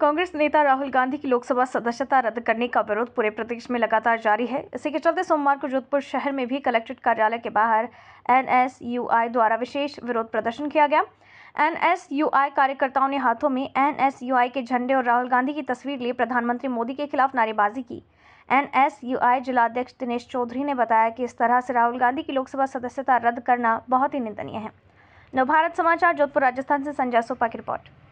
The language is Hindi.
कांग्रेस नेता राहुल गांधी की लोकसभा सदस्यता रद्द करने का विरोध पूरे प्रदेश में लगातार जारी है इसी के चलते सोमवार को जोधपुर शहर में भी कलेक्ट्रेट कार्यालय के बाहर एनएसयूआई द्वारा विशेष विरोध प्रदर्शन किया गया एनएसयूआई कार्यकर्ताओं ने हाथों में एनएसयूआई के झंडे और राहुल गांधी की तस्वीर लिए प्रधानमंत्री मोदी के खिलाफ नारेबाजी की एनएसयूआई जिलाध्यक्ष दिनेश चौधरी ने बताया कि इस तरह से राहुल गांधी की लोकसभा सदस्यता रद्द करना बहुत ही निंदनीय है नवभारत समाचार जोधपुर राजस्थान से संजय सोपा की रिपोर्ट